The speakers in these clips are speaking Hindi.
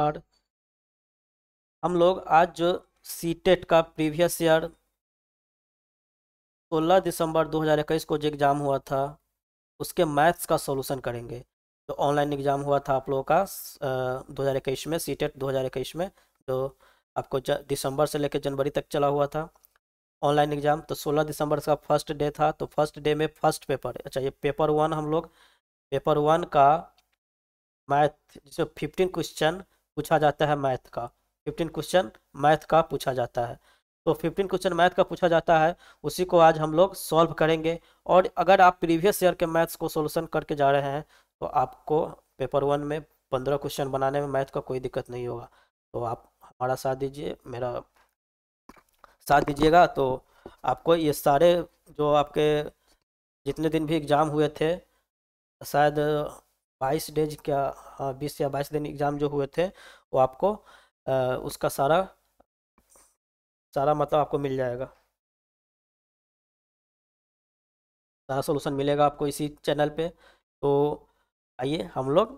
और हम लोग आज जो सी e का प्रीवियस ईयर 16 दिसंबर 2021 को जो एग्ज़ाम हुआ था उसके मैथ्स का सॉल्यूशन करेंगे जो ऑनलाइन एग्ज़ाम हुआ था आप लोगों का दो हज़ार इक्कीस में सी e दो हज़ार इक्कीस में जो आपको दिसंबर से लेकर जनवरी तक चला हुआ था ऑनलाइन एग्ज़ाम तो 16 दिसंबर का फर्स्ट डे था तो फर्स्ट डे में फर्स्ट पेपर अच्छा ये पेपर वन हम लोग पेपर वन का मैथ जिसमें फिफ्टीन क्वेश्चन पूछा जाता है मैथ का फिफ्टीन क्वेश्चन मैथ का पूछा जाता है तो फिफ्टीन क्वेश्चन मैथ का पूछा जाता है उसी को आज हम लोग सॉल्व करेंगे और अगर आप प्रीवियस ईयर के मैथ्स को सोल्यूशन करके जा रहे हैं तो आपको पेपर वन में पंद्रह क्वेश्चन बनाने में मैथ का कोई दिक्कत नहीं होगा तो आप हमारा साथ दीजिए मेरा साथ दीजिएगा तो आपको ये सारे जो आपके जितने दिन भी एग्ज़ाम हुए थे शायद बाईस डेज क्या हाँ बीस या बाईस दिन एग्ज़ाम जो हुए थे वो आपको आ, उसका सारा सारा मतलब आपको मिल जाएगा सारा सोलूशन मिलेगा आपको इसी चैनल पे तो आइए हम लोग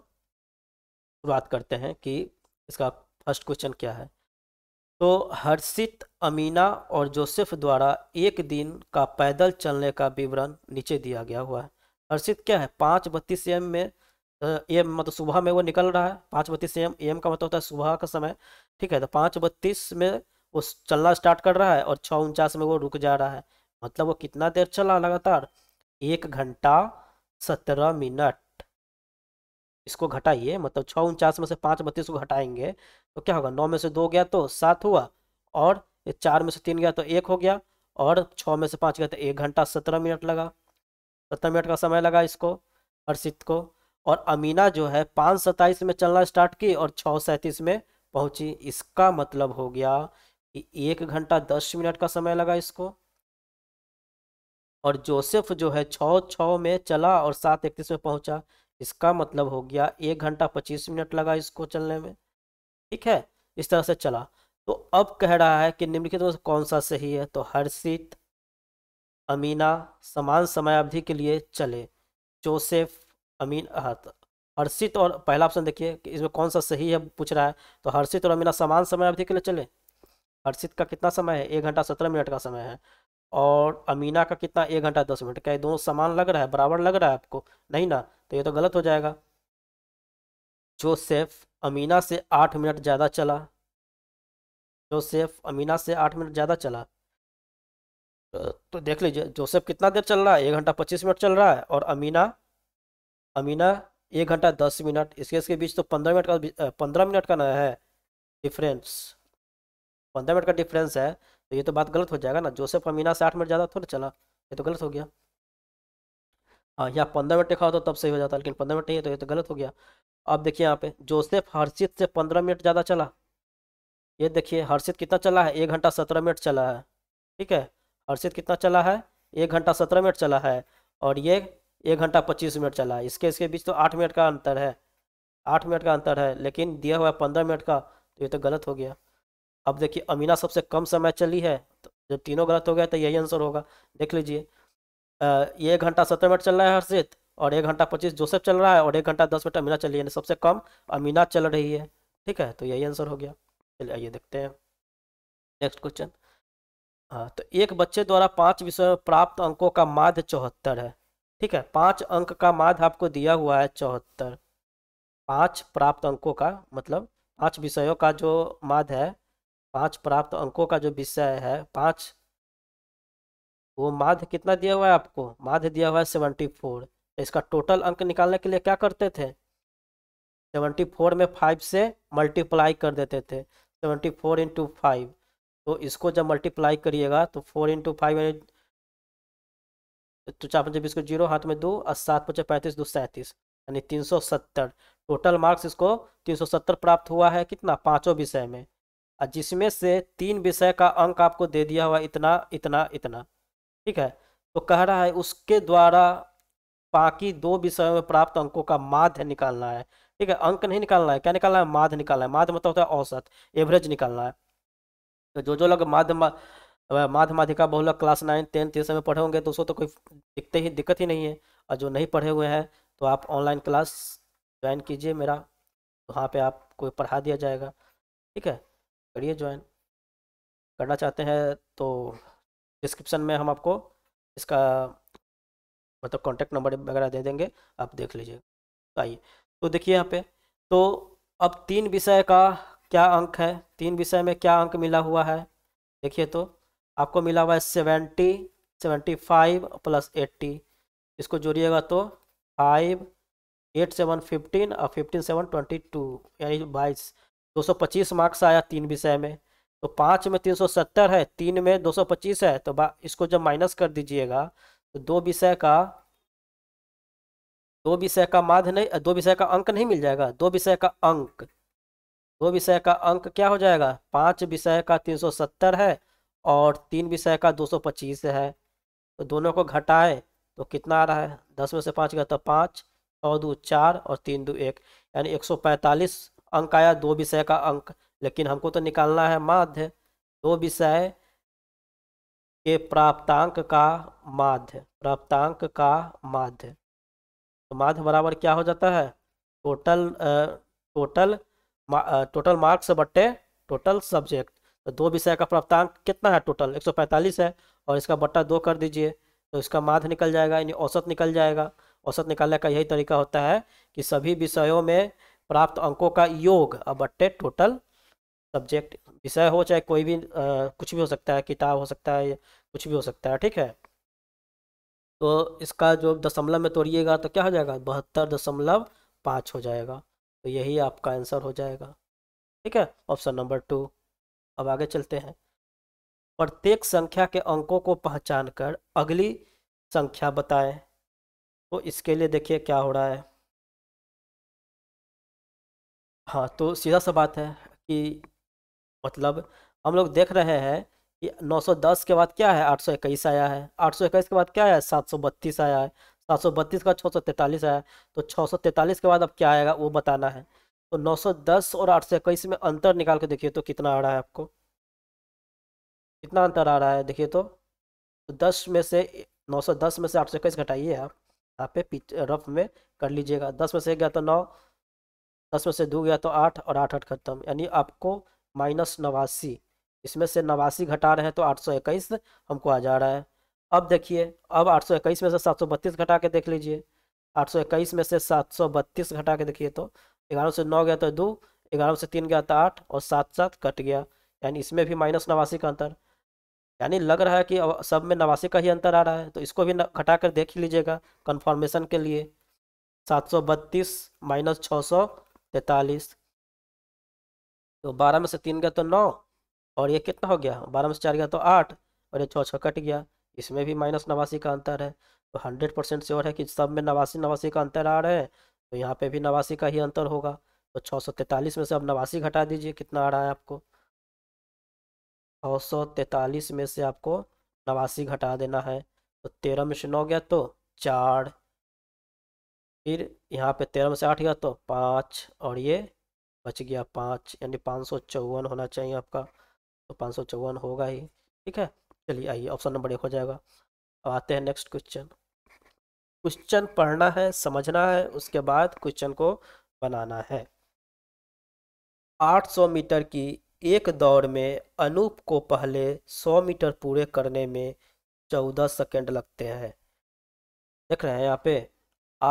शुरुआत करते हैं कि इसका फर्स्ट क्वेश्चन क्या है तो हर्षित अमीना और जोसेफ द्वारा एक दिन का पैदल चलने का विवरण नीचे दिया गया हुआ है हर्षित क्या है पाँच बत्तीस एम में ए तो एम मतलब सुबह में वो निकल रहा है पाँच बत्तीस एम एम का मतलब होता है सुबह का समय ठीक है तो पाँच बत्तीस में वो चलना स्टार्ट कर रहा है और छः उनचास में वो रुक जा रहा है मतलब वो कितना देर चला लगातार एक घंटा सत्रह मिनट इसको घटाइए मतलब छः उनचास में से पाँच बत्तीस को घटाएंगे तो क्या होगा नौ में से दो गया तो सात हुआ और चार में से तीन गया तो एक हो गया और छः में से पाँच गया तो एक घंटा सत्रह मिनट लगा सत्रह मिनट का समय लगा इसको हर्षित को और अमीना जो है पाँच सत्ताईस में चलना स्टार्ट की और छः सैंतीस में पहुंची इसका मतलब हो गया कि एक घंटा दस मिनट का समय लगा इसको और जोसेफ जो है छः छः में चला और सात इकतीस में पहुंचा इसका मतलब हो गया एक घंटा पच्चीस मिनट लगा इसको चलने में ठीक है इस तरह से चला तो अब कह रहा है कि निम्नलिखित में कौन सा सही है तो हर्षित अमीना समान समयावधि के लिए चले जोसेफ अमीन अहत uh, हर्षित और पहला ऑप्शन देखिए कि इसमें कौन सा सही है पूछ रहा है तो हर्षित और अमीना समान समय अवधि के लिए चले हर्षित का कितना समय है एक घंटा सत्रह मिनट का समय है और अमीना का कितना एक घंटा दस मिनट क्या दोनों समान लग रहा है बराबर लग रहा है आपको नहीं ना तो ये तो गलत हो जाएगा जोसेफ अमीना से आठ मिनट ज़्यादा चला जोसेफ अमीना से आठ मिनट ज़्यादा चला तो देख लीजिए जोसेफ कितना देर चल रहा है एक घंटा पच्चीस मिनट चल रहा है और अमीना अमीना एक घंटा दस मिनट इसके इसके बीच तो पंद्रह मिनट का पंद्रह मिनट का ना है डिफरेंस पंद्रह मिनट का डिफरेंस है तो ये तो बात गलत हो जाएगा ना जोसेफ अमीना से आठ मिनट ज़्यादा थोड़ा चला ये तो गलत हो गया हाँ यहाँ पंद्रह मिनट खाओ तो तब सही हो जाता लेकिन पंद्रह मिनट नहीं है तो ये तो गलत हो गया अब देखिए यहाँ पे जोसेफ हर्षित से पंद्रह मिनट ज़्यादा चला ये देखिए हर्षित कितना चला है एक घंटा सत्रह मिनट चला है ठीक है हर्षित कितना चला है एक घंटा सत्रह मिनट चला है और ये एक घंटा पच्चीस मिनट चला इसके इसके बीच तो आठ मिनट का अंतर है आठ मिनट का अंतर है लेकिन दिया हुआ है पंद्रह मिनट का तो ये तो गलत हो गया अब देखिए अमीना सबसे कम समय चली है तो जब तीनों गलत हो गया तो यही आंसर होगा देख लीजिए ये एक घंटा सत्रह मिनट चल रहा है हर्षित और एक घंटा पच्चीस जोसेफ चल रहा है और एक घंटा दस मिनट अमीना चली है सबसे कम अमीना चल रही है ठीक है तो यही आंसर हो गया चलिए आइए देखते हैं नेक्स्ट क्वेश्चन हाँ तो एक बच्चे द्वारा पांच विषय में प्राप्त अंकों का माध्य चौहत्तर है ठीक है पांच अंक का माध आपको दिया हुआ है चौहत्तर पांच प्राप्त अंकों का मतलब पांच विषयों का जो माध है पांच प्राप्त अंकों का जो विषय है पांच वो माध कितना दिया हुआ है आपको माध दिया हुआ है सेवेंटी फोर तो इसका टोटल अंक निकालने के लिए क्या करते थे सेवेंटी फोर में फाइव से मल्टीप्लाई कर देते थे सेवेंटी फोर इंटू फाइव तो इसको जब मल्टीप्लाई करिएगा तो फोर इंटू फाइव तो चार पंचे बीस को जीरो हाथ में दो और सात पचे पैंतीस दो सैंतीस यानी तीन सौ सत्तर टोटल मार्क्स इसको तीन सौ सत्तर प्राप्त हुआ है कितना पाँचों विषय में और जिसमें से तीन विषय का अंक आपको दे दिया हुआ इतना इतना इतना ठीक है तो कह रहा है उसके द्वारा बाकी दो विषयों में प्राप्त अंकों का माध्य निकालना है ठीक है अंक नहीं निकालना है क्या निकालना है माध्य निकालना है माध्य मतलब होता है औसत एवरेज निकालना है तो जो जो लोग माध्य अब माध्यमाधिका बहुत लोग क्लास नाइन टेंथ ये समय पढ़े होंगे तो उसको तो कोई दिखते ही दिक्कत ही नहीं है और जो नहीं पढ़े हुए हैं तो आप ऑनलाइन क्लास ज्वाइन कीजिए मेरा वहाँ पे आपको पढ़ा दिया जाएगा ठीक है करिए ज्वाइन करना चाहते हैं तो डिस्क्रिप्शन में हम आपको इसका मतलब कॉन्टैक्ट नंबर वगैरह दे देंगे आप देख लीजिए तो आइए तो देखिए यहाँ पे तो अब तीन विषय का क्या अंक है तीन विषय में क्या अंक मिला हुआ है देखिए तो आपको मिला हुआ है seventy seventy five plus eighty इसको जोड़िएगा तो फाइव एट सेवन फिफ्टीन और फिफ्टीन सेवन ट्वेंटी टू यानी बाईस दो सौ पच्चीस मार्क्स आया तीन विषय में तो पाँच में तीन सौ सत्तर है तीन में दो सौ पच्चीस है तो इसको जब माइनस कर दीजिएगा तो दो विषय का दो विषय का माध्य नहीं दो विषय का अंक नहीं मिल जाएगा दो विषय का अंक दो विषय का अंक क्या हो जाएगा पाँच विषय का तीन सौ सत्तर है और तीन विषय का दो सौ पच्चीस है तो दोनों को घटाएं तो कितना आ रहा है दस में से पाँच गया तो पाँच और दो चार और तीन दो एक यानी एक सौ पैंतालीस अंक आया दो विषय का अंक लेकिन हमको तो निकालना है माध्य दो विषय के प्राप्तांक का माध्य प्राप्तांक का माध्य तो माध्य बराबर क्या हो जाता है टोटल टोटल टोटल मार्क्स बट्टे टोटल सब्जेक्ट तो दो विषय का प्राप्तांक कितना है टोटल 145 है और इसका बट्टा दो कर दीजिए तो इसका माध निकल जाएगा यानी औसत निकल जाएगा औसत निकालने का यही तरीका होता है कि सभी विषयों में प्राप्त अंकों का योग अब बट्टे टोटल सब्जेक्ट विषय हो चाहे कोई भी आ, कुछ भी हो सकता है किताब हो सकता है कुछ भी हो सकता है ठीक है तो इसका जो दशमलव में तोड़िएगा तो क्या हो जाएगा बहत्तर दशमलव पाँच हो जाएगा तो यही आपका आंसर हो जाएगा ठीक है ऑप्शन नंबर टू अब आगे चलते हैं प्रत्येक संख्या के अंकों को पहचान कर अगली संख्या बताएं तो इसके लिए देखिए क्या हो रहा है हाँ तो सीधा सा बात है कि मतलब हम लोग देख रहे हैं कि 910 के बाद क्या है 821 आया है 821 के बाद क्या है 732 आया है 732 के बाद 643 आया है तो 643 के बाद अब क्या आएगा वो बताना है तो 910 और 821 में अंतर निकाल के देखिए तो कितना आ रहा है आपको कितना अंतर आ रहा है देखिए तो, तो दस में से 910 में से इक्कीस घटाइए आप यहाँ पे रफ में कर लीजिएगा दस में से एक गया तो नौ दस में से दो गया तो आठ और आठ आठ खत्म यानी आपको माइनस नवासी इसमें से नवासी घटा रहे हैं तो आठ सौ इक्कीस हमको आ जा रहा है अब देखिए अब आठ सौ इक्कीस में से सात सौ बत्तीस घटा के देख लीजिए 821 में से 732 घटा के देखिए तो ग्यारह से नौ गया तो दो ग्यारह से तीन गया तो आठ और सात सात कट गया यानी इसमें भी माइनस नवासी का अंतर यानी लग रहा है कि सब में नवासी का ही अंतर आ रहा है तो इसको भी घटा कर देख लीजिएगा कन्फर्मेशन के लिए सात सौ बत्तीस माइनस छः सौ तैतालीस तो बारह में से तीन गया तो नौ और ये कितना हो गया बारह में से चार गया तो आठ और ये छः छः कट गया इसमें भी माइनस नवासी का अंतर है तो हंड्रेड परसेंट श्योर है कि सब में नवासी नवासी का अंतर आ रहा है तो यहाँ पे भी नवासी का ही अंतर होगा तो छः सौ तैंतालीस में से अब नवासी घटा दीजिए कितना आ रहा है आपको छः सौ तैंतालीस में से आपको नवासी घटा देना है तो तेरह में से नौ गया तो चार फिर यहाँ पे तेरह में से आठ गया तो पाँच और ये बच गया पाँच यानी पाँच सौ चौवन होना चाहिए आपका तो पाँच सौ चौवन होगा ही ठीक है चलिए आइए ऑप्शन नंबर एक हो जाएगा अब आते हैं नेक्स्ट क्वेश्चन क्वेश्चन पढ़ना है समझना है उसके बाद क्वेश्चन को बनाना है 800 मीटर की एक दौड़ में अनूप को पहले 100 मीटर पूरे करने में 14 सेकंड लगते हैं देख रहे हैं यहाँ पे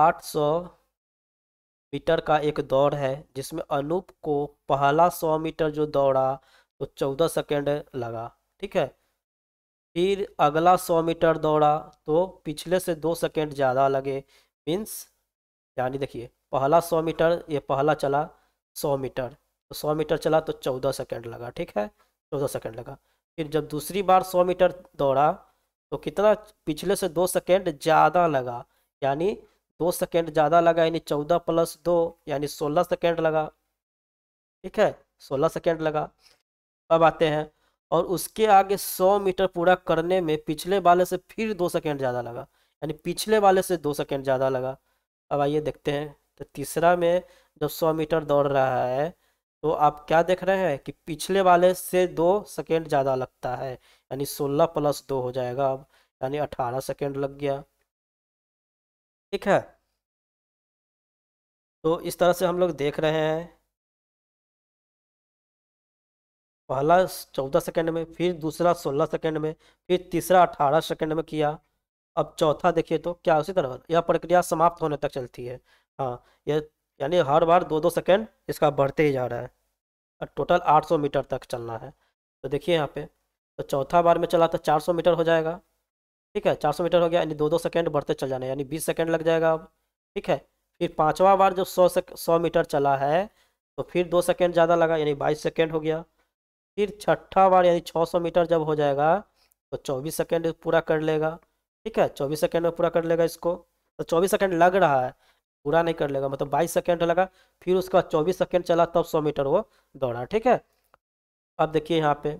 800 मीटर का एक दौड़ है जिसमें अनूप को पहला 100 मीटर जो दौड़ा तो 14 सेकंड लगा ठीक है फिर अगला सौ मीटर दौड़ा तो पिछले से दो सेकेंड ज़्यादा लगे मीन्स यानी देखिए पहला सौ मीटर ये पहला चला सौ मीटर तो सौ मीटर चला तो चौदह सेकेंड लगा ठीक है चौदह सेकेंड लगा फिर जब दूसरी बार सौ मीटर दौड़ा तो कितना पिछले से दो सेकेंड ज़्यादा लगा यानी दो सेकेंड ज़्यादा लगा यानी चौदह प्लस दो यानी सोलह सेकेंड लगा ठीक है सोलह सेकेंड लगा अब आते हैं और उसके आगे सौ मीटर पूरा करने में पिछले वाले से फिर दो सेकेंड ज़्यादा लगा यानी पिछले वाले से दो सेकेंड ज़्यादा लगा अब आइए देखते हैं तो तीसरा में जब सौ मीटर दौड़ रहा है तो आप क्या देख रहे हैं कि पिछले वाले से दो सेकेंड ज़्यादा लगता है यानी सोलह प्लस दो हो जाएगा अब यानी अठारह सेकेंड लग गया ठीक है तो इस तरह से हम लोग देख रहे हैं पहला चौदह सेकेंड में फिर दूसरा सोलह सेकेंड में फिर तीसरा अठारह सेकेंड में किया अब चौथा देखिए तो क्या उसी तरह यह प्रक्रिया समाप्त होने तक चलती है हाँ यह यानी हर बार दो दो सेकेंड इसका बढ़ते ही जा रहा है और टोटल 800 मीटर तक चलना है तो देखिए यहाँ पे तो चौथा बार में चला तो 400 मीटर हो जाएगा ठीक है 400 मीटर हो गया यानी दो दो सेकेंड बढ़ते चल जाना यानी 20 सेकेंड लग जाएगा अब ठीक है फिर पाँचवा बार जब सौ सौ मीटर चला है तो फिर दो सेकेंड ज़्यादा लगा यानी बाईस सेकेंड हो गया फिर छठा बार यानी 600 मीटर जब हो जाएगा तो 24 सेकंड पूरा कर लेगा ठीक है 24 सेकंड में पूरा कर लेगा इसको तो 24 सेकंड लग रहा है पूरा नहीं कर लेगा मतलब बाईस सेकेंड लगा फिर उसके बाद चौबीस सेकेंड चला तब सौ मीटर वो दौड़ा ठीक है अब देखिए यहाँ पे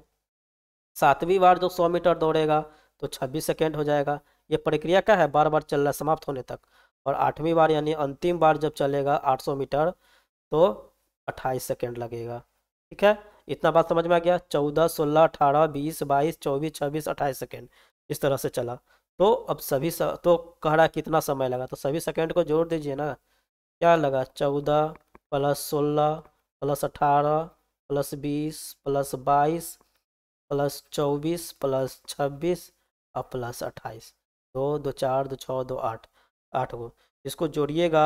सातवीं बार जो सौ मीटर दौड़ेगा तो छब्बीस सेकेंड हो जाएगा ये प्रक्रिया क्या है बार बार चल रहा है समाप्त होने तक और आठवीं बार यानी अंतिम बार जब चलेगा आठ सौ मीटर तो अट्ठाईस सेकेंड लगेगा ठीक है इतना बात समझ में आ गया चौदह सोलह अठारह बीस बाईस चौबीस छब्बीस अट्ठाईस सेकेंड इस तरह से चला तो अब सभी स, तो कह रहा कितना समय लगा तो सभी सेकेंड को जोड़ दीजिए ना क्या लगा चौदह प्लस सोलह प्लस अठारह प्लस बीस प्लस बाईस प्लस चौबीस प्लस छब्बीस और प्लस अट्ठाईस दो दो चार दो छः दो आठ आठ को इसको जोड़िएगा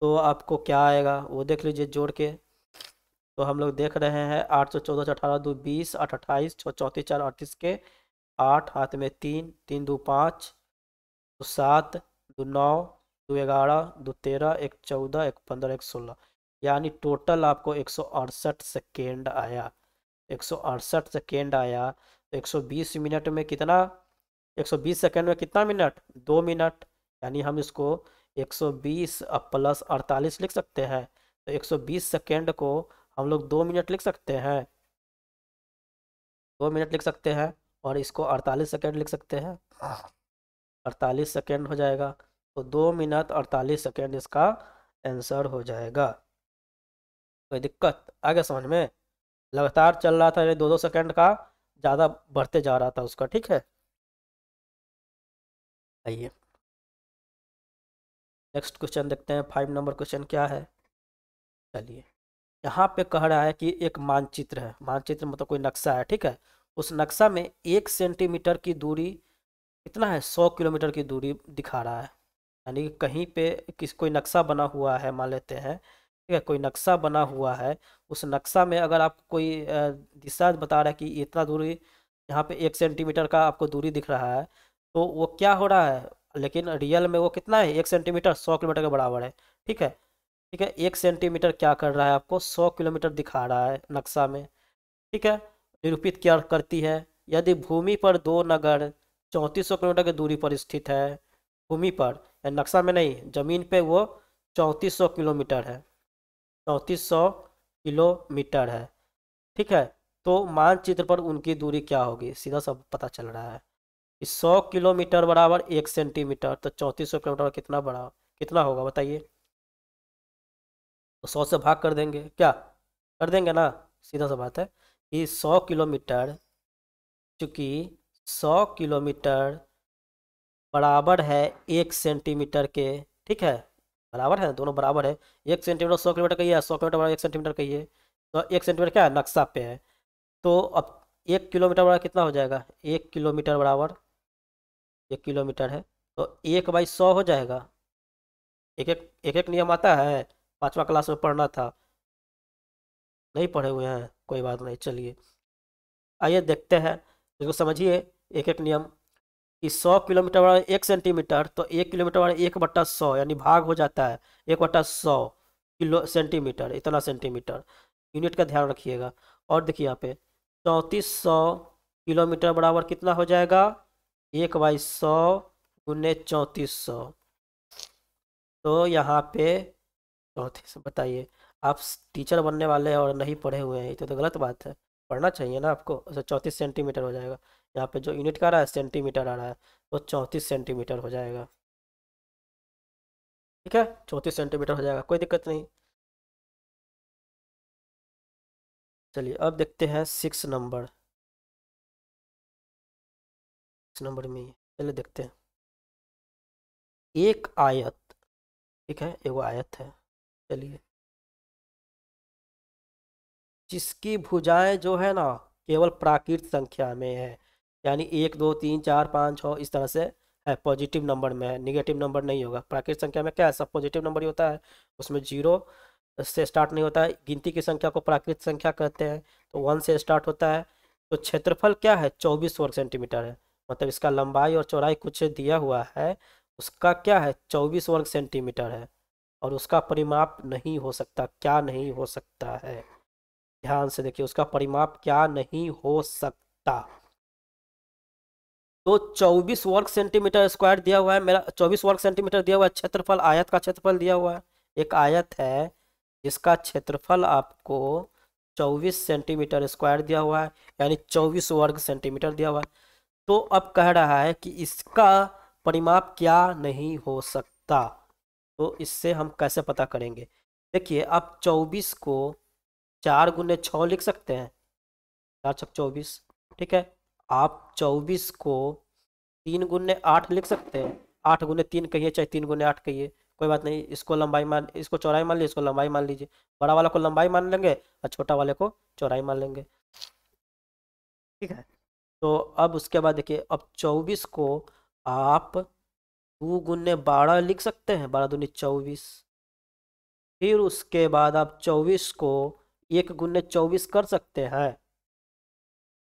तो आपको क्या आएगा वो देख लीजिए जोड़ के तो हम लोग देख रहे हैं आठ सौ चौदह सौ अठारह दो बीस आठ अट्ठाईस छः चौंतीस चार अड़तीस के आठ हाथ में तीन तीन दो पाँच दो सात दो नौ दो ग्यारह दो तेरह एक चौदह एक पंद्रह एक सोलह यानी टोटल आपको एक सौ अड़सठ सेकेंड आया एक सौ अड़सठ सेकेंड आया तो एक सौ बीस मिनट में कितना एक सौ बीस सेकेंड में कितना मिनट दो मिनट यानी हम इसको एक सौ बीस प्लस अड़तालीस लिख सकते हैं तो एक सौ बीस सेकेंड को हम लोग दो मिनट लिख सकते हैं दो मिनट लिख सकते हैं और इसको अड़तालीस सेकेंड लिख सकते हैं अड़तालीस सेकेंड हो जाएगा तो दो मिनट अड़तालीस सेकेंड इसका आंसर हो जाएगा कोई दिक्कत आगे समझ में लगातार चल रहा था ये दो दो सेकेंड का ज़्यादा बढ़ते जा रहा था उसका ठीक है आइए नेक्स्ट क्वेश्चन देखते हैं फाइव नंबर क्वेश्चन क्या है चलिए यहाँ पे कह रहा है कि एक मानचित्र है मानचित्र मतलब कोई नक्शा है ठीक है उस नक्शा में एक सेंटीमीटर की दूरी कितना है सौ किलोमीटर की दूरी दिखा रहा है यानी कहीं पे किस कोई नक्शा बना हुआ है मान लेते हैं ठीक है कोई नक्शा बना हुआ है उस नक्शा में अगर आप कोई दिशा बता रहा है कि इतना दूरी यहाँ पे एक सेंटीमीटर का आपको दूरी दिख रहा है तो वो क्या हो रहा है लेकिन रियल में वो कितना है एक सेंटीमीटर सौ किलोमीटर के बराबर है ठीक है ठीक है एक सेंटीमीटर क्या कर रहा है आपको सौ किलोमीटर दिखा रहा है नक्शा में ठीक है निरूपित क्या करती है यदि भूमि पर दो नगर चौंतीस सौ किलोमीटर की दूरी पर स्थित है भूमि पर नक्शा में नहीं जमीन पे वो चौंतीस सौ किलोमीटर है चौंतीस सौ किलोमीटर है ठीक है तो मानचित्र पर उनकी दूरी क्या होगी सीधा सब पता चल रहा है सौ किलोमीटर बराबर एक सेंटीमीटर तो चौंतीस सौ किलोमीटर कितना बड़ा कितना होगा बताइए तो सौ से भाग कर देंगे क्या कर देंगे ना सीधा सा बात है कि सौ किलोमीटर चूँकि सौ किलोमीटर बराबर है एक सेंटीमीटर के ठीक है बराबर है दोनों बराबर है एक सेंटीमीटर सौ किलोमीटर कहिए सौ किलोमीटर बराबर एक सेंटीमीटर कहिए तो एक सेंटीमीटर क्या है नक्शा पे है तो अब एक किलोमीटर बराबर कितना हो जाएगा एक किलोमीटर बराबर एक किलोमीटर है तो एक बाई सौ हो जाएगा एक एक एक एक नियम आता है पाँचवा क्लास में पढ़ना था नहीं पढ़े हुए हैं कोई बात नहीं चलिए आइए देखते हैं इसको समझिए एक एक नियम कि सौ किलोमीटर वाला एक सेंटीमीटर तो एक किलोमीटर वाला एक बट्टा सौ यानी भाग हो जाता है एक बट्टा सौ किलो सेंटीमीटर इतना सेंटीमीटर यूनिट का ध्यान रखिएगा और देखिए यहाँ पे चौंतीस सौ किलोमीटर बराबर कितना हो जाएगा एक बाई सौ गुने चौंतीस सौ तो यहाँ पे चौथे से बताइए आप टीचर बनने वाले हैं और नहीं पढ़े हुए हैं ये तो, तो गलत बात है पढ़ना चाहिए ना आपको अच्छा चौंतीस सेंटीमीटर हो जाएगा यहाँ पे जो यूनिट का रहा है सेंटीमीटर आ रहा है वो चौंतीस सेंटीमीटर हो जाएगा ठीक है चौंतीस सेंटीमीटर हो जाएगा कोई दिक्कत नहीं चलिए अब देखते हैं सिक्स नंबर सिक्स नंबर में चलिए देखते हैं एक आयत ठीक है एगो आयत है चलिए जिसकी भुजाएं जो है ना केवल प्राकृत संख्या में है यानी एक दो तीन चार पाँच छः इस तरह से है पॉजिटिव नंबर में है निगेटिव नंबर नहीं होगा प्राकृतिक संख्या में क्या है सब पॉजिटिव नंबर ही होता है उसमें जीरो से स्टार्ट नहीं होता है गिनती की संख्या को प्राकृतिक संख्या कहते हैं तो वन से स्टार्ट होता है तो क्षेत्रफल क्या है चौबीस वर्ग सेंटीमीटर है मतलब इसका लंबाई और चौड़ाई कुछ दिया हुआ है उसका क्या है चौबीस वर्ग सेंटीमीटर है और उसका परिमाप नहीं हो सकता क्या नहीं हो सकता है ध्यान से देखिए उसका परिमाप क्या नहीं हो सकता तो 24 वर्ग सेंटीमीटर स्क्वायर दिया हुआ है मेरा 24 वर्ग सेंटीमीटर दिया हुआ है क्षेत्रफल आयत का क्षेत्रफल दिया हुआ है एक आयत है जिसका क्षेत्रफल आपको 24 सेंटीमीटर स्क्वायर दिया हुआ है यानी 24 वर्ग सेंटीमीटर दिया हुआ है तो अब कह रहा है कि इसका परिमाप क्या नहीं हो सकता तो इससे हम कैसे पता करेंगे देखिए आप चौबीस को चार गुने छ लिख सकते हैं चार छक चौबीस ठीक है आप चौबीस को तीन गुने आठ लिख सकते हैं आठ गुने तीन कहिए चाहे तीन गुने आठ कहिए कोई बात नहीं इसको लंबाई मान इसको चौराई मान लीजिए इसको लंबाई मान लीजिए बड़ा वाला को लंबाई मान लेंगे और छोटा वाले को चौराई मान लेंगे ठीक है तो अब उसके बाद देखिए अब चौबीस को आप दो गुने बारह लिख सकते हैं बारह दूनी चौबीस फिर उसके बाद आप चौबीस को एक गुने चौबीस कर सकते हैं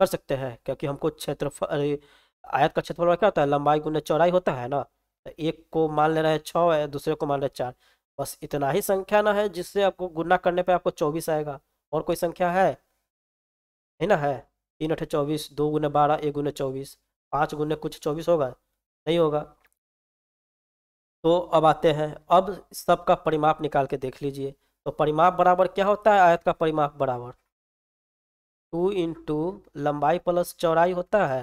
कर सकते हैं क्योंकि हमको क्षेत्रफल आयत का क्षेत्रफल क्या होता है लंबाई गुने चौड़ाई होता है ना तो एक को मान ले रहे हैं छः है दूसरे को मान रहे चार बस इतना ही संख्या ना है जिससे आपको गुना करने पर आपको चौबीस आएगा और कोई संख्या है है ना है तीन अठे चौबीस दो गुने बारह एक गुने चौबीस पाँच गुने कुछ चौबीस होगा नहीं होगा तो अब आते हैं अब सबका परिमाप निकाल के देख लीजिए तो परिमाप बराबर क्या होता है आयत का परिमाप बराबर टू इंटू लंबाई प्लस चौड़ाई होता है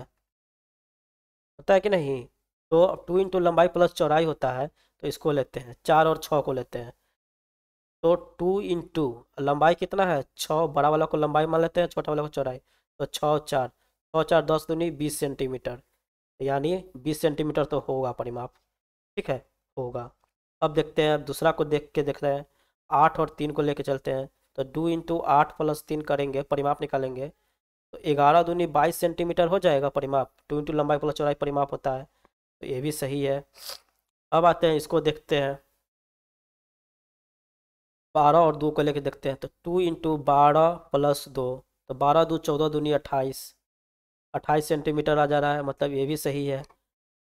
होता है कि नहीं तो टू इंटू लंबाई प्लस चौड़ाई होता है तो इसको लेते हैं चार और छः को लेते हैं तो टू इंटू लंबाई कितना है छः बड़ा वाला को लंबाई मान लेते हैं छोटा वाला को चौड़ाई तो छः चार छः चार दस दूनी बीस सेंटीमीटर यानी बीस सेंटीमीटर तो होगा परिमाप ठीक है होगा अब देखते हैं अब दूसरा को देख के देख रहे हैं आठ और तीन को लेके चलते हैं तो टू इंटू आठ प्लस तीन करेंगे परिमाप निकालेंगे तो ग्यारह दूनी बाईस सेंटीमीटर हो जाएगा परिमाप टू इंटू लंबाई प्लस चौड़ाई परिमाप होता है तो ये भी सही है अब आते हैं इसको देखते हैं बारह और दो को लेके देखते हैं तो टू इंटू बारह प्लस दो तो बारह दो चौदह दूनी अट्ठाईस अट्ठाईस सेंटीमीटर आ जा रहा है मतलब ये भी सही है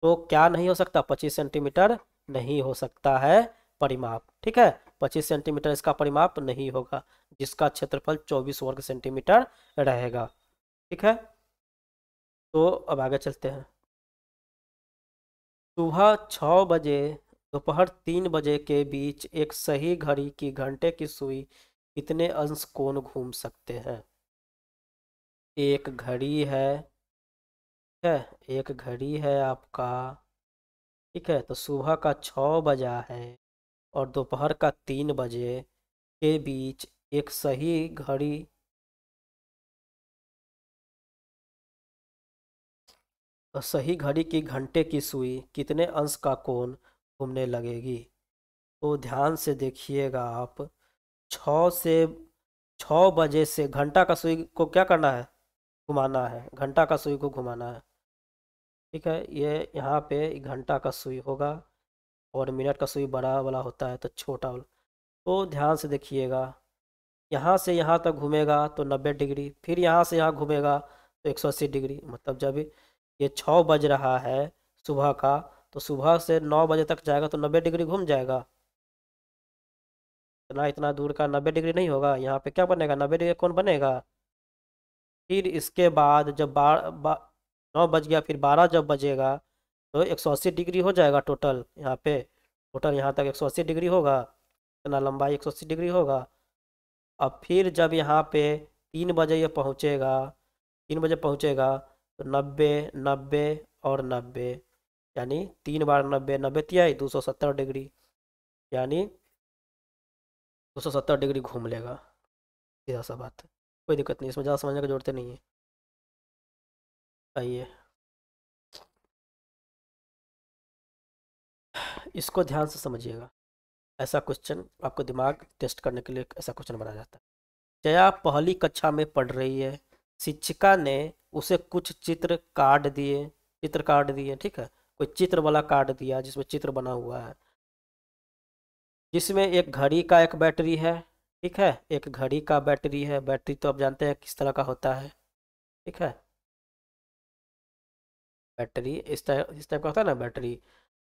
तो क्या नहीं हो सकता पच्चीस सेंटीमीटर नहीं हो सकता है परिमाप ठीक है 25 सेंटीमीटर इसका परिमाप नहीं होगा जिसका क्षेत्रफल 24 वर्ग सेंटीमीटर रहेगा ठीक है तो अब आगे चलते हैं सुबह छ बजे दोपहर तीन बजे के बीच एक सही घड़ी की घंटे की सुई कितने अंश कोण घूम सकते हैं एक घड़ी है ठीक है एक घड़ी है आपका ठीक है तो सुबह का छः बजा है और दोपहर का तीन बजे के बीच एक सही घड़ी सही घड़ी की घंटे की सुई कितने अंश का कोण घूमने लगेगी तो ध्यान से देखिएगा आप छ से छ बजे से घंटा का सुई को क्या करना है घुमाना है घंटा का सुई को घुमाना है ठीक है ये यहाँ पे घंटा का सुई होगा और मिनट का सुई बड़ा वाला होता है तो छोटा वाला तो ध्यान से देखिएगा यहाँ से यहाँ तक घूमेगा तो नब्बे डिग्री फिर यहाँ से यहाँ घूमेगा तो एक सौ अस्सी डिग्री मतलब जब ये छः बज रहा है सुबह का तो सुबह से नौ बजे तक जाएगा तो नब्बे डिग्री घूम जाएगा इतना इतना दूर का नब्बे डिग्री नहीं होगा यहाँ पे क्या बनेगा नब्बे डिग्री कौन बनेगा फिर इसके बाद जब बाढ़ बा, नौ बज गया फिर बारह जब बजेगा तो एक सौ अस्सी डिग्री हो जाएगा टोटल यहाँ पे टोटल यहाँ तक एक सौ अस्सी डिग्री होगा इतना लंबाई एक सौ अस्सी डिग्री होगा अब फिर जब यहाँ पे तीन बजे ये पहुँचेगा तीन बजे पहुँचेगा तो नब्बे नब्बे और नब्बे यानी तीन बार नब्बे नब्बे तिहाई दो सौ सत्तर डिग्री यानी दो सौ सत्तर डिग्री घूम लेगा सीधा सा बात कोई दिक्कत नहीं इसमें ज़्यादा समझने की जरूरत नहीं है आइए इसको ध्यान से समझिएगा ऐसा क्वेश्चन आपको दिमाग टेस्ट करने के लिए ऐसा क्वेश्चन बनाया जाता है जया पहली कक्षा में पढ़ रही है शिक्षिका ने उसे कुछ चित्र कार्ड दिए चित्र कार्ड दिए ठीक है कोई चित्र वाला कार्ड दिया जिसमें चित्र बना हुआ है जिसमें एक घड़ी का एक बैटरी है ठीक है एक घड़ी का बैटरी है बैटरी तो आप जानते हैं किस तरह का होता है ठीक है बैटरी इस टाइप इस टाइप का होता है ना बैटरी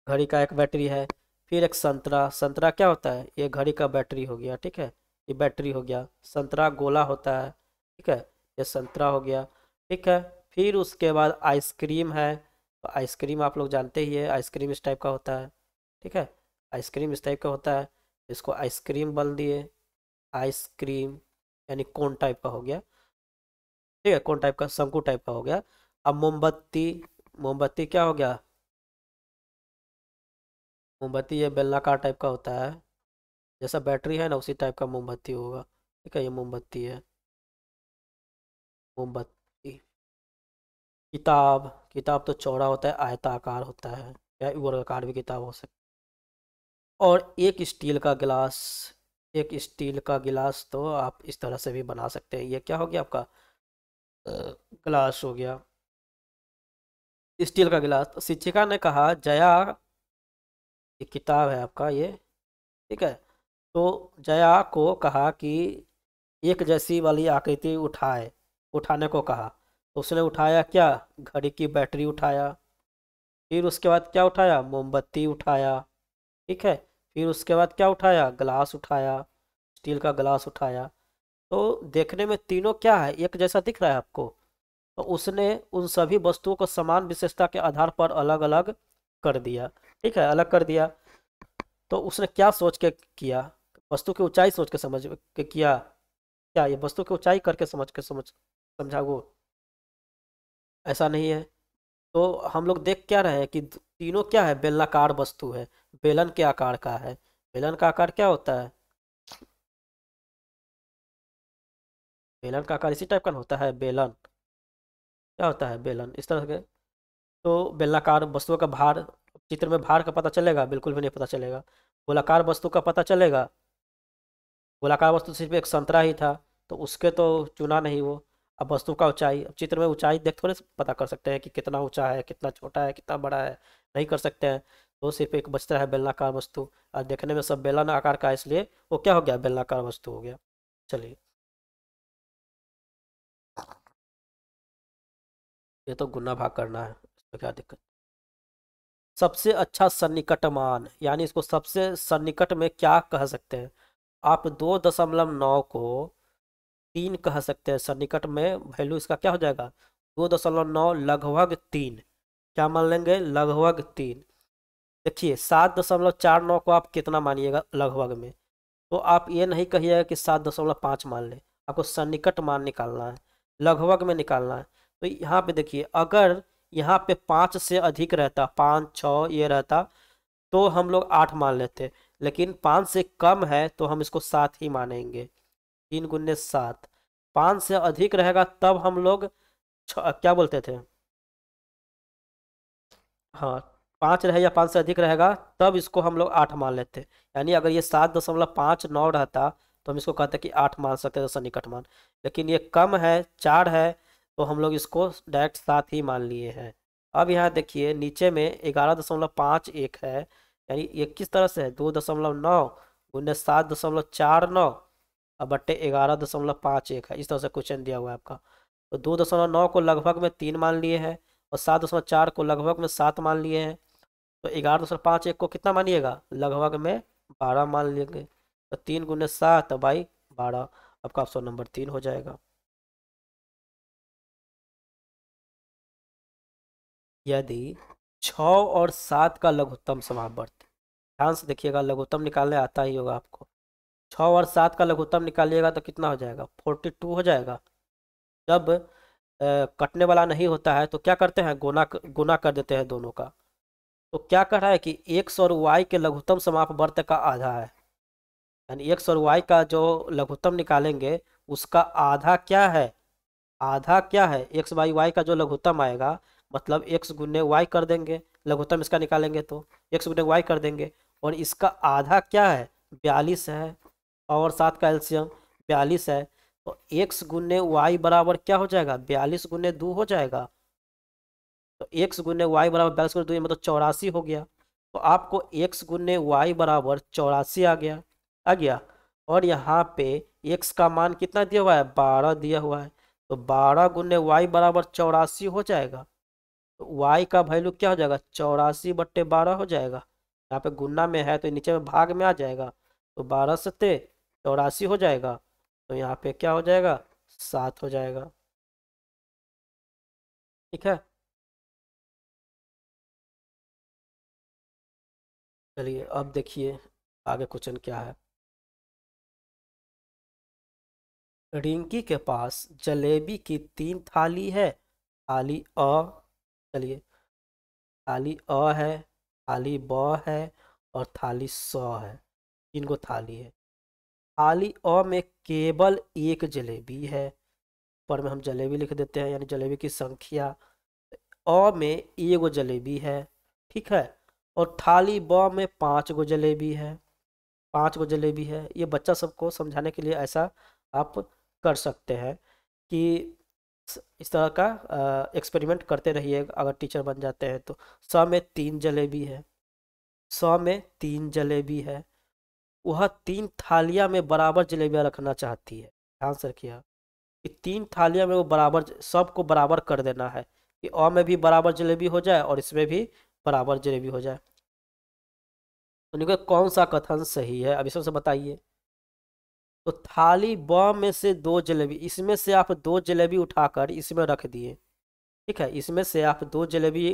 घड़ी का एक बैटरी है फिर एक संतरा संतरा क्या होता है ये घड़ी का बैटरी हो गया ठीक है ये बैटरी हो गया संतरा गोला होता है ठीक है ये संतरा हो गया ठीक है फिर उसके बाद आइसक्रीम है तो आइसक्रीम आप लोग जानते ही है आइसक्रीम इस टाइप का होता है ठीक है आइसक्रीम इस टाइप का होता है इसको आइसक्रीम बल दिए आइसक्रीम यानी कौन टाइप का हो गया ठीक है कौन टाइप का शंकु टाइप का हो गया अब मोमबत्ती मोमबत्ती क्या हो गया मोमबत्ती ये बेलनाकार टाइप का होता है जैसा बैटरी है ना उसी टाइप का मोमबत्ती होगा ठीक है ये मोमबत्ती है मोमबत्ती किताब किताब तो चौड़ा होता है आयताकार होता है या वर्गाकार भी किताब हो सकती और एक स्टील का गिलास एक स्टील का गिलास तो आप इस तरह से भी बना सकते हैं ये क्या हो गया आपका ग्लास हो गया स्टील का गिलास तो शिक्षिका ने कहा जया एक किताब है आपका ये ठीक है तो जया को कहा कि एक जैसी वाली आकृति उठाए उठाने को कहा तो उसने उठाया क्या घड़ी की बैटरी उठाया फिर उसके बाद क्या उठाया मोमबत्ती उठाया ठीक है फिर उसके बाद क्या उठाया ग्लास उठाया स्टील का ग्लास उठाया तो देखने में तीनों क्या है एक जैसा दिख रहा है आपको तो उसने उन सभी वस्तुओं को समान विशेषता के आधार पर अलग अलग कर दिया ठीक है अलग कर दिया तो उसने क्या सोच के किया वस्तु की ऊंचाई सोच के समझ के किया क्या ये वस्तु की ऊंचाई करके समझ के समझ समझा वो ऐसा नहीं है तो हम लोग देख क्या रहे हैं कि तीनों क्या है बेलनाकार वस्तु है बेलन के आकार का है बेलन का आकार क्या होता है बेलन का आकार इसी टाइप का होता है बेलन क्या होता है बेलन इस तरह के तो बेलनाकार वस्तुओं का भार चित्र में भार का पता चलेगा बिल्कुल भी नहीं पता चलेगा गोलाकार वस्तु का पता चलेगा गोलाकार वस्तु तो सिर्फ एक संतरा ही था तो उसके तो चुना नहीं वो अब वस्तु का ऊंचाई अब चित्र में ऊंचाई देख थोड़े पता कर सकते हैं कि कितना ऊंचा है कितना छोटा है कितना बड़ा है नहीं कर सकते हैं तो सिर्फ एक बचता है बेलनाकार वस्तु और देखने में सब बेलन आकार का इसलिए वो क्या हो गया बेलनाकार वस्तु हो गया चलिए ये तो गुना भाग करना है इसमें क्या दिक्कत सबसे अच्छा सन्निकट मान यानी इसको सबसे सन्निकट में क्या कह सकते हैं आप दो दशमलव नौ को तीन कह सकते हैं सन्निकट में वैल्यू इसका क्या हो जाएगा दो दशमलव नौ लगभग तीन क्या मान लेंगे लगभग तीन देखिए सात दशमलव चार नौ को आप कितना मानिएगा लगभग में तो आप ये नहीं कहिएगा कि सात दशमलव पाँच मान लें आपको सन्निकट मान निकालना है लगभग में निकालना है तो यहाँ पे देखिए अगर यहाँ पे पाँच से अधिक रहता पाँच छ ये रहता तो हम लोग आठ मान लेते लेकिन पाँच से कम है तो हम इसको सात ही मानेंगे तीन गुने सात पाँच से अधिक रहेगा तब हम लोग क्या बोलते थे हाँ पाँच रहे या पाँच से अधिक रहेगा तब इसको हम लोग आठ मान लेते यानी अगर ये सात दशमलव पाँच नौ रहता तो हम इसको कहते कि आठ मान सकते थे निकट मान लेकिन ये कम है चार है तो हम लोग इसको डायरेक्ट सात ही मान लिए हैं अब यहाँ देखिए नीचे में ग्यारह दशमलव पाँच एक है यानी ये किस तरह से है दो दशमलव नौ गुने सात दशमलव चार नौ और बट्टे ग्यारह दशमलव पाँच एक है इस तरह से क्वेश्चन दिया हुआ है आपका तो दो दशमलव नौ को लगभग में तीन मान लिए हैं और सात दशमलव चार को लगभग में सात मान लिए हैं तो ग्यारह दशमलव पाँच एक को कितना मानिएगा लगभग में बारह मान लेंगे तो तीन गुने सात बाई बारह आपका ऑप्शन नंबर तीन हो जाएगा यदि छ और सात का लघुत्तम समावर्त ध्यान से देखिएगा लघुत्तम निकालने आता ही होगा आपको छ और सात का लघुत्तम निकालिएगा तो कितना हो जाएगा फोर्टी टू हो जाएगा जब ए, कटने वाला नहीं होता है तो क्या करते हैं गुना गुना कर देते हैं दोनों का तो क्या कर रहा है कि एक्स और वाई के लघुत्तम समापवर्त का आधा है यानी एक्स और वाई का जो लघुत्तम निकालेंगे उसका आधा क्या है आधा क्या है एक्स बाई वाई का जो लघुत्तम आएगा मतलब एक्स गुने वाई कर देंगे लघुत्तम इसका निकालेंगे तो एक्स गुने वाई कर देंगे और इसका आधा क्या है बयालीस है और सात का एल्सियम बयालीस है तो एक्स गुने वाई बराबर क्या हो जाएगा बयालीस गुने दो हो जाएगा तो एक्स गुने वाई बराबर बयालीस गुने दो मतलब चौरासी हो गया तो आपको एक्स गुने वाई बराबर चौरासी आ गया आ गया और यहाँ पे एक्स का मान कितना दिया हुआ है बारह दिया हुआ है तो बारह गुने वाई बराबर चौरासी हो जाएगा तो वाई का वैल्यू क्या हो जाएगा चौरासी बट्टे बारह हो जाएगा यहाँ पे गुन्ना में है तो नीचे में भाग में आ जाएगा तो बारह सत्ते चौरासी हो जाएगा तो यहाँ पे क्या हो जाएगा सात हो जाएगा ठीक है चलिए अब देखिए आगे क्वेश्चन क्या है रिंकी के पास जलेबी की तीन थाली है थाली अ चलिए थाली अ है थाली ब है और थाली स है तीन गो थाली है थाली अ में केवल एक जलेबी है पर में हम जलेबी लिख देते हैं यानी जलेबी की संख्या अ में एगो जलेबी है ठीक है और थाली ब में पाँच गो जलेबी है पाँच गो जलेबी है ये बच्चा सबको समझाने के लिए ऐसा आप कर सकते हैं कि इस तरह का एक्सपेरिमेंट करते रहिए अगर टीचर बन जाते हैं तो सौ में तीन जलेबी है सौ में तीन जलेबी है वह तीन थालियाँ में बराबर जलेबियाँ रखना चाहती है ध्यान से रखिए कि तीन थालियाँ में वो बराबर सबको बराबर कर देना है कि अ में भी बराबर जलेबी हो जाए और इसमें भी बराबर जलेबी हो जाए उनका कौन सा कथन सही है अब सबसे बताइए तो थाली ब में से दो जलेबी इसमें से आप दो जलेबी उठाकर इसमें रख दिए ठीक है इसमें से आप दो जलेबी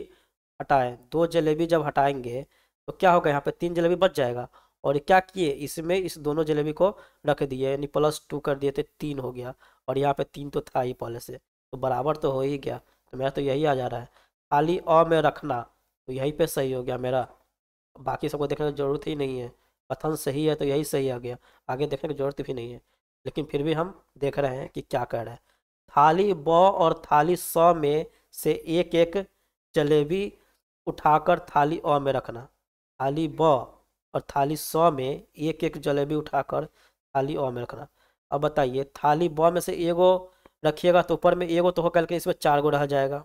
हटाएं दो जलेबी जब हटाएंगे तो क्या होगा यहाँ पे तीन जलेबी बच जाएगा और क्या किए इसमें इस दोनों जलेबी को रख दिए यानी प्लस टू कर दिए थे तो तीन हो गया और यहाँ पे तीन तो था ही पहले से तो बराबर तो हो ही गया तो मेरा तो यही आ जा रहा है खाली अ में रखना तो यहीं पे सही हो गया मेरा बाकी सबको देखने की जरूरत ही नहीं है पथन सही है तो यही सही आ गया आगे देखने की जरूरत भी नहीं है लेकिन फिर भी हम देख रहे हैं कि क्या कह रहा है थाली ब और थाली स में से एक एक जलेबी उठाकर थाली अ में रखना थाली ब और थाली स में एक एक जलेबी उठाकर थाली अ में रखना अब बताइए थाली ब में से एगो रखिएगा तो ऊपर में एगो तो हो करके इसमें चार गो रह जाएगा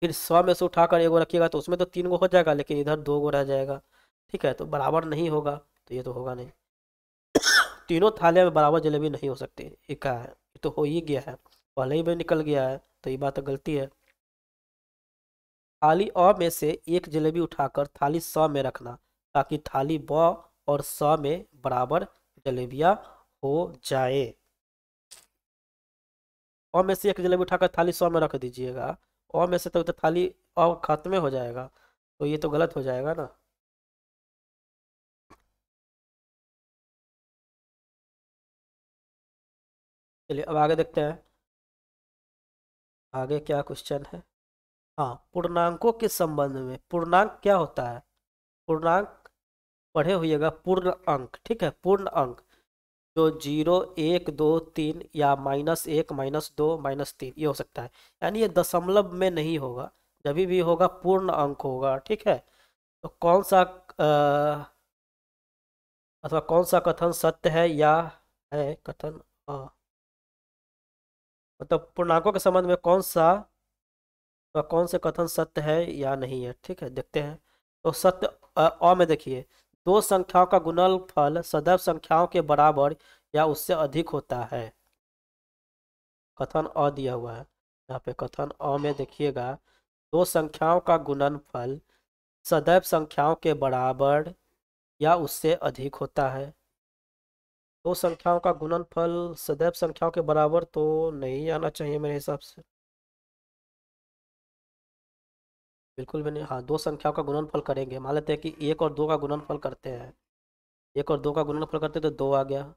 फिर सौ में से उठाकर एगो रखिएगा तो उसमें तो तीन गो हो जाएगा लेकिन इधर दो गो रह जाएगा ठीक है तो बराबर नहीं होगा तो ये तो होगा नहीं तीनों थालियाँ में बराबर जलेबी नहीं हो सकती एक का है ये तो हो ही गया है पहले ही में निकल गया है तो ये बात तो गलती है थाली अ में से एक जलेबी उठाकर थाली स में रखना ताकि थाली ब और स में बराबर जलेबियाँ हो जाए अ में से एक जलेबी उठाकर थाली सौ में रख दीजिएगा अ में से तो, तो थाली अ खत्म हो जाएगा तो ये तो गलत हो जाएगा ना चलिए अब आगे देखते हैं आगे क्या क्वेश्चन है हाँ पूर्णांकों के संबंध में पूर्णांक क्या होता है पूर्णांक पढ़े हुएगा पूर्ण अंक ठीक है पूर्ण अंक जो जीरो एक दो तीन या माइनस एक माइनस दो माइनस तीन ये हो सकता है यानी ये दशमलव में नहीं होगा जब भी होगा पूर्ण अंक होगा ठीक है तो कौन सा अथवा कौन सा कथन सत्य है या है कथन हाँ मतलब पूर्णांकों के संबंध में कौन सा तो कौन से कथन सत्य है या नहीं है ठीक है देखते हैं तो सत्य अ में देखिए दो संख्याओं का गुणल फल सदैव संख्याओं के बराबर या उससे अधिक होता है कथन अ दिया हुआ है यहाँ पे कथन अ में देखिएगा दो संख्याओं का गुणन फल सदैव संख्याओं के बराबर या उससे अधिक होता है दो संख्याओं का गुणनफल सदैव संख्याओं के बराबर तो नहीं आना चाहिए मेरे हिसाब से बिल्कुल भी नहीं हाँ दो संख्याओं का गुणनफल करेंगे मान लेते हैं कि एक और दो का गुणनफल करते हैं एक और दो का गुणनफल करते तो दो आ गया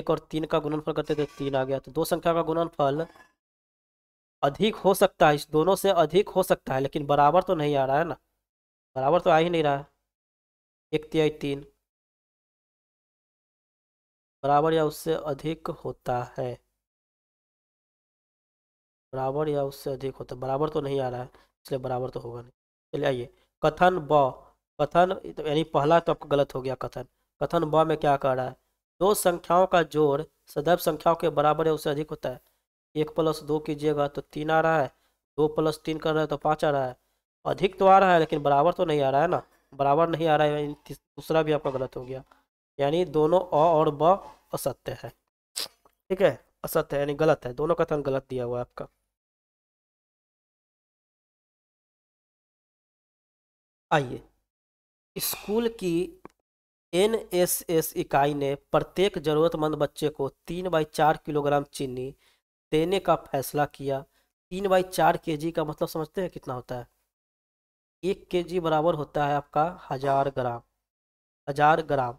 एक और तीन का गुणनफल करते तो तीन आ गया तो दो संख्या का गुणनफल अधिक हो सकता है इस दोनों से अधिक हो सकता है लेकिन बराबर तो नहीं आ रहा है ना बराबर तो आ ही नहीं रहा है एक तिहाई तीन बराबर या उससे अधिक होता है बराबर या उससे अधिक होता है बराबर तो नहीं आ रहा है इसलिए बराबर तो होगा नहीं चलिए आइए कथन ब कथन तो यानी पहला तो आपको गलत हो गया कथन कथन ब में क्या कह रहा है दो संख्याओं का जोड़ सदैव संख्याओं के बराबर या उससे अधिक होता है एक प्लस दो कीजिएगा तो तीन आ रहा है दो प्लस तीन कर रहा है तो पाँच आ रहा है अधिक तो आ रहा है लेकिन बराबर तो नहीं आ रहा है ना बराबर नहीं आ रहा है दूसरा भी आपका गलत हो गया यानी दोनों अ और ब असत्य है ठीक है असत्य यानी गलत है दोनों कथन गलत दिया हुआ है आपका आइए स्कूल की एनएसएस इकाई ने प्रत्येक जरूरतमंद बच्चे को तीन बाई चार किलोग्राम चीनी देने का फैसला किया तीन बाई चार के जी का मतलब समझते हैं कितना होता है एक के जी बराबर होता है आपका हजार ग्राम हजार ग्राम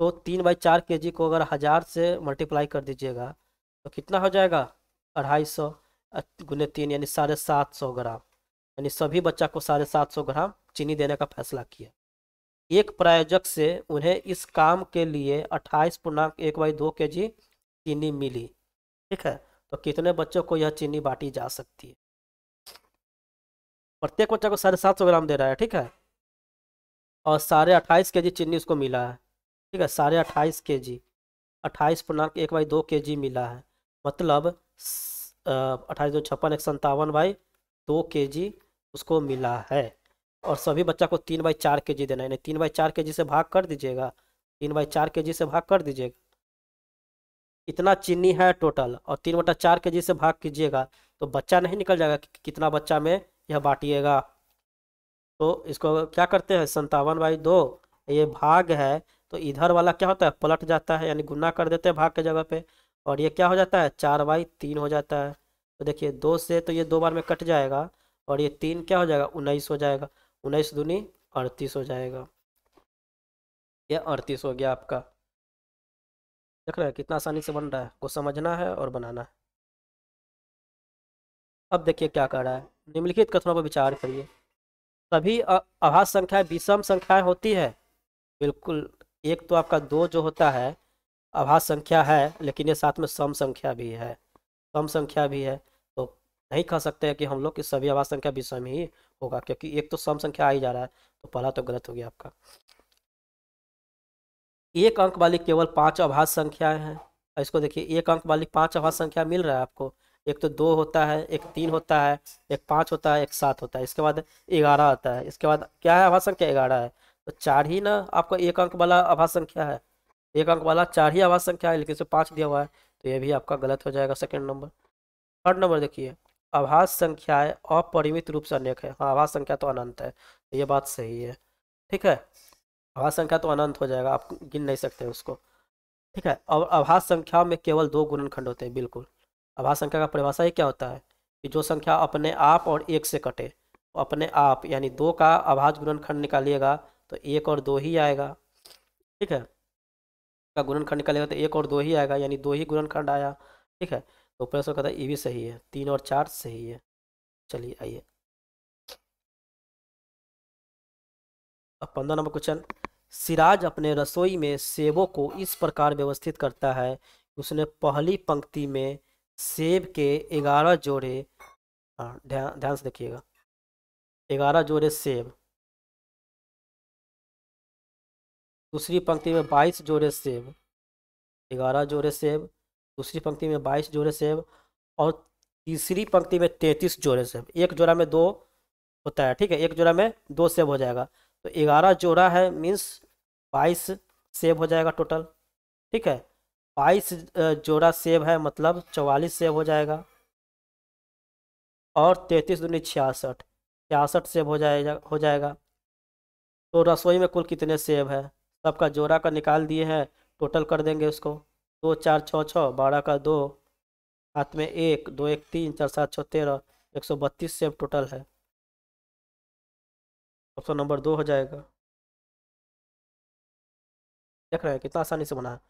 तो तीन बाई चार के जी को अगर हज़ार से मल्टीप्लाई कर दीजिएगा तो कितना हो जाएगा अढ़ाई सौ गुने तीन यानी साढ़े सात सौ ग्राम यानी सभी बच्चा को साढ़े सात सौ ग्राम चीनी देने का फैसला किया एक प्रायोजक से उन्हें इस काम के लिए अट्ठाईस पूर्णांक एक बाई दो के जी चीनी मिली ठीक है तो कितने बच्चों को यह चीनी बांटी जा सकती है प्रत्येक बच्चा को साढ़े सात सौ ग्राम दे रहा है ठीक है और साढ़े अट्ठाईस के जी चीनी उसको मिला है ठीक है साढ़े अट्ठाईस के जी अट्ठाईस पूर्णांक एक बाई दो के जी मिला है मतलब अट्ठाईस दो छप्पन एक सत्तावन बाई दो के जी उसको मिला है और सभी बच्चा को तीन बाई चार के जी देना नहीं तीन बाई चार के जी से भाग कर दीजिएगा तीन बाई चार के जी से भाग कर दीजिएगा इतना चीनी है टोटल और तीन बटा चार के जी से भाग कीजिएगा तो बच्चा नहीं निकल जाएगा कि कितना बच्चा में यह बांटिएगा तो इसको क्या करते हैं संतावन बाई दो ये भाग है तो इधर वाला क्या होता है पलट जाता है यानी गुना कर देते हैं भाग के जगह पे और ये क्या हो जाता है चार बाई तीन हो जाता है तो देखिए दो से तो ये दो बार में कट जाएगा और ये तीन क्या हो जाएगा उन्नीस हो जाएगा उन्नीस दूनी अड़तीस हो जाएगा ये अड़तीस हो गया आपका देख रहे हैं कितना आसानी से बन रहा है को समझना है और बनाना है अब देखिए क्या कर रहा है निम्नलिखित कथनों पर विचार करिए सभी अभाज्य संख्याएं विषम संख्याएं होती है बिल्कुल एक तो आपका दो जो होता है आभास संख्या है लेकिन ये साथ में सम संख्या भी है सम संख्या भी है तो नहीं कह सकते हैं कि हम लोग की सभी आभास संख्या विषम ही होगा क्योंकि एक तो सम संख्या आ ही जा रहा है तो पहला तो गलत हो गया आपका एक अंक वाली केवल पांच आभास संख्याएं हैं इसको देखिए एक अंक वाली पांच आभास संख्या मिल रहा है आपको एक तो दो होता है एक तीन होता है एक पाँच होता है एक सात होता है इसके बाद ग्यारह आता है इसके बाद क्या है आभास संख्या ग्यारह है तो चार ही ना आपका एक अंक वाला आभास संख्या है एक अंक वाला चार ही आभास संख्या है लेकिन इसमें पाँच दिया हुआ है तो ये भी आपका गलत हो जाएगा सेकेंड नंबर थर्ड नंबर देखिए आभास संख्याएँ अपरिमित रूप से अनेक है हाँ आभास संख्या तो अनंत है तो ये बात सही है ठीक है आभास संख्या तो अनंत हो जाएगा आप गिन नहीं सकते उसको ठीक है और आभास संख्या में केवल दो गुणनखंड होते हैं बिल्कुल आभास संख्या का परिभाषा ही क्या होता है कि जो संख्या अपने आप और एक से कटे तो अपने आप यानी दो का आभास गुणनखंड निकालिएगा तो एक और दो ही आएगा ठीक है का गुणनखंड निकालेगा तो एक और दो ही आएगा यानी दो ही गुणनखंड आया ठीक है तो ऊपर से कहता है ये भी सही है तीन और चार सही है चलिए आइए अब पंद्रह नंबर क्वेश्चन सिराज अपने रसोई में सेबों को इस प्रकार व्यवस्थित करता है उसने पहली पंक्ति में सेब के ग्यारह जोड़े हाँ, ध्यान ध्यान से देखिएगा ग्यारह जोड़े सेब दूसरी पंक्ति में बाईस जोड़े सेब ग्यारह जोड़े सेब दूसरी पंक्ति में बाईस जोड़े सेब और तीसरी पंक्ति में तैंतीस जोड़े सेब एक जोड़ा में दो होता है ठीक है एक जोड़ा में दो सेब हो जाएगा तो ग्यारह जोड़ा है मीन्स बाईस सेब हो जाएगा टोटल ठीक है बाईस जोड़ा सेब है मतलब चवालीस सेब हो जाएगा और तैंतीस दूनी छियासठ छियासठ सेब हो जाएगा हो जाएगा तो रसोई में कुल कितने सेब है सबका जोड़ा का निकाल दिए हैं टोटल कर देंगे उसको दो चार छः छः बारह का दो हाथ में एक दो एक तीन चार सात छः तेरह एक सौ बत्तीस सेब टोटल है ऑप्शन नंबर तो दो हो जाएगा देख रहे हैं कितना आसानी से बना है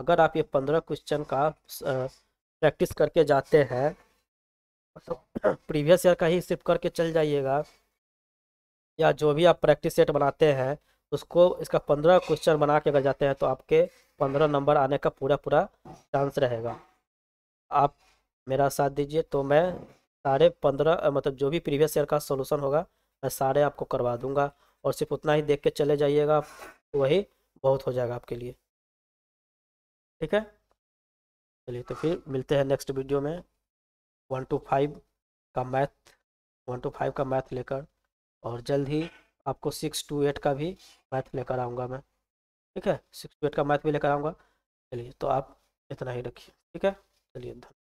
अगर आप ये पंद्रह क्वेश्चन का प्रैक्टिस करके जाते हैं तो प्रीवियस ईयर का ही सिर्फ करके चल जाइएगा या जो भी आप प्रैक्टिस सेट बनाते हैं उसको इसका पंद्रह क्वेश्चन बना के अगर जाते हैं तो आपके पंद्रह नंबर आने का पूरा पूरा चांस रहेगा आप मेरा साथ दीजिए तो मैं सारे पंद्रह मतलब जो भी प्रीवियस ईयर का सोल्यूशन होगा मैं सारे आपको करवा दूंगा और सिर्फ उतना ही देख के चले जाइएगा तो वही बहुत हो जाएगा आपके लिए ठीक है चलिए तो फिर मिलते हैं नेक्स्ट वीडियो में वन टू फाइव का मैथ वन टू फाइव का मैथ लेकर और जल्द ही आपको सिक्स टू एट का भी मैथ लेकर आऊँगा मैं ठीक है सिक्स टू एट का मैथ भी लेकर आऊँगा चलिए तो आप इतना ही रखिए ठीक है चलिए धन्यवाद